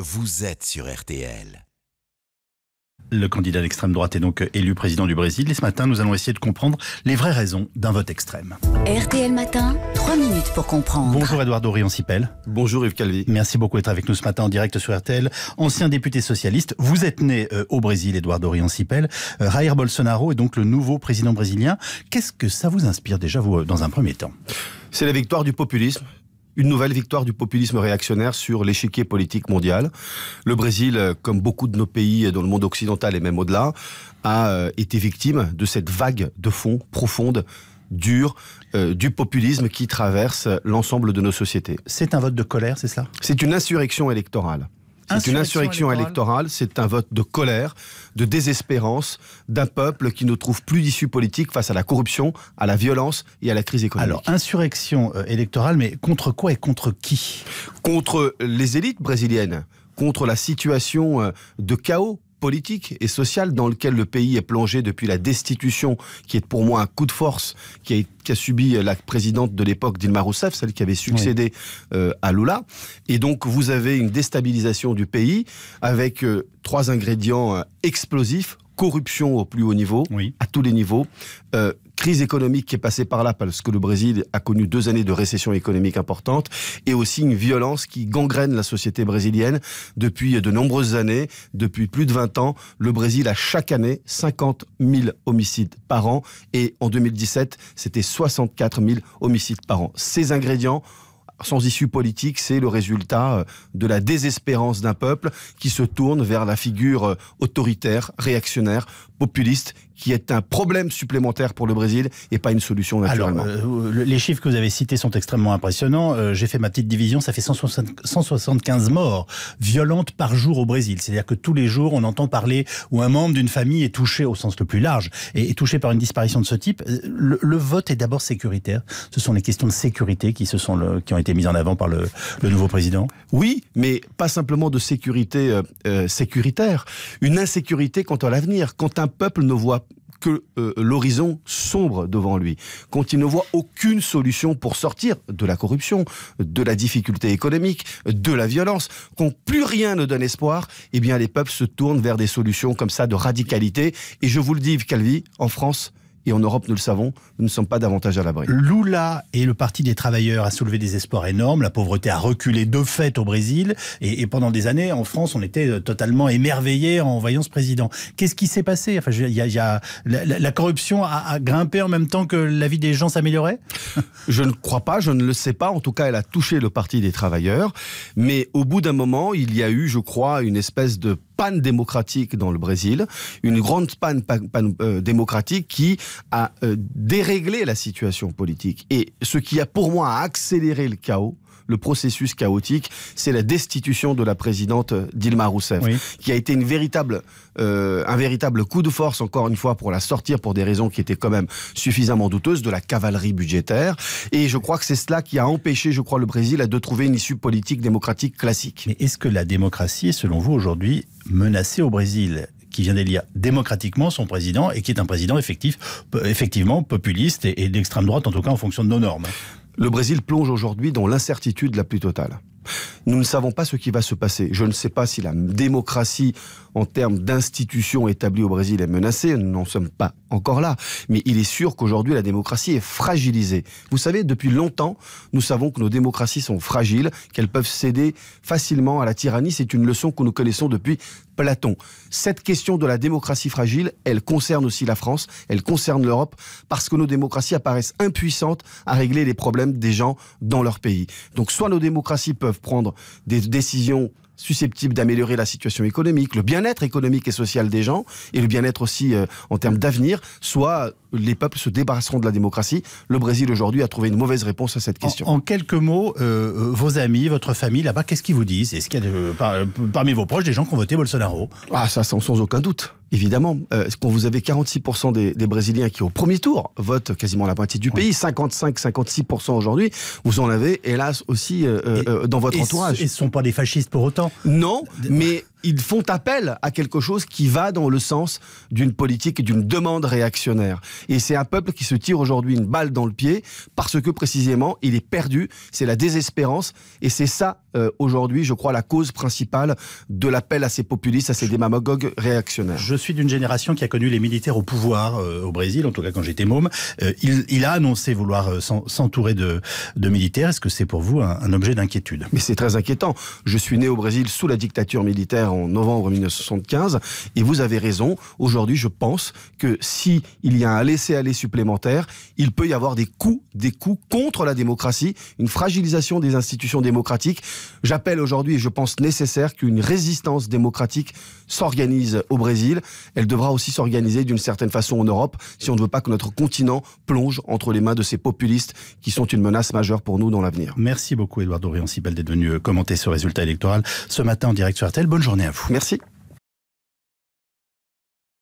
Vous êtes sur RTL. Le candidat d'extrême droite est donc élu président du Brésil. Et ce matin, nous allons essayer de comprendre les vraies raisons d'un vote extrême. RTL Matin, 3 minutes pour comprendre. Bonjour Eduardo Dorian Sipel. Bonjour Yves Calvi. Merci beaucoup d'être avec nous ce matin en direct sur RTL. Ancien député socialiste, vous êtes né euh, au Brésil, Eduardo Dorian Sipel. Euh, Bolsonaro est donc le nouveau président brésilien. Qu'est-ce que ça vous inspire déjà, vous, euh, dans un premier temps C'est la victoire du populisme une nouvelle victoire du populisme réactionnaire sur l'échiquier politique mondial. Le Brésil, euh, comme beaucoup de nos pays dans le monde occidental et même au-delà, a euh, été victime de cette vague de fond profonde dure, euh, du populisme qui traverse l'ensemble de nos sociétés. C'est un vote de colère, c'est ça C'est une insurrection électorale. C'est une insurrection électorale, c'est un vote de colère, de désespérance d'un peuple qui ne trouve plus d'issue politique face à la corruption, à la violence et à la crise économique. Alors, insurrection euh, électorale, mais contre quoi et contre qui Contre les élites brésiliennes, contre la situation euh, de chaos politique et sociale dans lequel le pays est plongé depuis la destitution, qui est pour moi un coup de force, qui a, subi la présidente de l'époque, Dilma Rousseff, celle qui avait succédé euh, à Lula. Et donc vous avez une déstabilisation du pays avec euh, trois ingrédients euh, explosifs corruption au plus haut niveau, à tous les niveaux, crise économique qui est passée par là, parce que le Brésil a connu deux années de récession économique importante, et aussi une violence qui gangrène la société brésilienne depuis de nombreuses années. Depuis plus de 20 ans, le Brésil a chaque année 50 000 homicides par an, et en 2017, c'était 64 000 homicides par an. Ces ingrédients sans issue politique, c'est le résultat euh, de la désespérance d'un peuple qui se tourne vers la figure euh, autoritaire, réactionnaire, populiste qui est un problème supplémentaire pour le Brésil et pas une solution naturellement. Alors, euh, les chiffres que vous avez cités sont extrêmement impressionnants. Euh, j'ai fait ma petite division, ça fait 175 morts violentes par jour au Brésil. C'est-à-dire que tous les jours, on entend parler où un membre d'une famille est touché au sens le plus large et est touché par une disparition de ce type. Euh, le, vote est d'abord sécuritaire. Ce sont les questions de sécurité qui, se sont le, qui ont été mises en avant par le, nouveau président. Oui, mais pas simplement de sécurité sécuritaire. Une insécurité quant à l'avenir, quant à peuple ne voit que euh, l'horizon sombre devant lui, quand il ne voit aucune solution pour sortir de la corruption, de la difficulté économique, de la violence, quand plus rien ne donne espoir, eh bien les peuples se tournent vers des solutions comme ça de radicalité. Et je vous le dis, Calvi, en France, et en Europe, nous le savons, nous ne sommes pas davantage à l'abri. Lula et le Parti des travailleurs a soulevé des espoirs énormes. La pauvreté a reculé de fait au Brésil. Et, pendant des années, en France, on était euh, totalement émerveillés en voyant ce président. Qu'est-ce qui s'est passé enfin, y la, corruption a, a, grimpé en même temps que la vie des gens s'améliorait Je ne crois pas, je ne le sais pas. En tout cas, elle a touché le Parti des travailleurs. Mais au bout d'un moment, il y a eu, je crois, une espèce de panne démocratique dans le Brésil, une grande panne, euh, démocratique qui a euh, déréglé la situation politique. Et ce qui a pour moi accéléré le chaos, le processus chaotique, c'est la destitution de la présidente Dilma Rousseff, qui a été euh, un véritable coup de force, encore une fois, pour la sortir pour des raisons qui étaient quand même suffisamment douteuses, de la cavalerie budgétaire. Et je crois que c'est cela qui a empêché, je crois, le Brésil de trouver une issue politique démocratique classique. Mais est-ce que la démocratie est, selon vous, aujourd'hui menacée au Brésil qui vient d'élire démocratiquement son président et qui est un président effectif, euh, effectivement populiste et, et d'extrême droite, en tout cas en fonction de nos normes. Le Brésil plonge aujourd'hui dans l'incertitude la plus totale. Nous ne savons pas ce qui va se passer. Je ne sais pas si la démocratie en termes d'institutions établies au Brésil est menacée. Nous n'en sommes pas encore là. Mais il est sûr qu'aujourd'hui, la démocratie est fragilisée. Vous savez, depuis longtemps, nous savons que nos démocraties sont fragiles, qu'elles peuvent céder facilement à la tyrannie. C'est une leçon que nous connaissons depuis Platon. Cette question de la démocratie fragile, elle concerne aussi la France, elle concerne l'Europe, parce que nos démocraties apparaissent impuissantes à régler les problèmes des gens dans leur pays. Donc soit nos démocraties peuvent prendre des décisions susceptibles d'améliorer la situation économique, le bien-être économique et social des gens, et le bien-être aussi euh, en termes d'avenir, soit les peuples se débarrasseront de la démocratie. Le Brésil aujourd'hui a trouvé une mauvaise réponse à cette question. En, quelques mots, euh, euh, vos amis, votre famille là-bas, qu'est-ce qu'ils vous disent Est-ce qu'il y a euh, parmi vos proches des gens qui ont voté Bolsonaro Ah, ça, sans, aucun doute. Évidemment, quand vous avez 46% des, Brésiliens qui, au premier tour, votent quasiment la moitié du pays, 55-56% aujourd'hui, vous en avez, hélas, aussi dans votre entourage. Et ce ne sont pas des fascistes pour autant Non, mais ils font appel à quelque chose qui va dans le sens d'une politique et d'une demande réactionnaire. Et c'est un peuple qui se tire aujourd'hui une balle dans le pied parce que précisément, il est perdu, c'est la désespérance, et c'est ça euh, aujourd'hui, je crois, la cause principale de l'appel à ces populistes, à ces démagogues réactionnaires. Je suis d'une génération qui a connu les militaires au pouvoir euh, au Brésil, en tout cas quand j'étais môme. Euh, il, a annoncé vouloir s'entourer de, militaires. Est-ce que c'est pour vous un, un objet d'inquiétude Mais c'est très inquiétant. Je suis né au Brésil sous la dictature militaire en novembre 1975, et vous avez raison. Aujourd'hui, je pense que si y a un laisser-aller supplémentaire, il peut y avoir des coups, des coups contre la démocratie, une fragilisation des institutions démocratiques J'appelle aujourd'hui, et je pense nécessaire, qu'une résistance démocratique s'organise au Brésil. Elle devra aussi s'organiser d'une certaine façon en Europe si on ne veut pas que notre continent plonge entre les mains de ces populistes qui sont une menace majeure pour nous dans l'avenir. Merci beaucoup, Édouard Dorian Sibel, d'être venu commenter ce résultat électoral ce matin en direct sur RTL. Bonne journée à vous. Merci.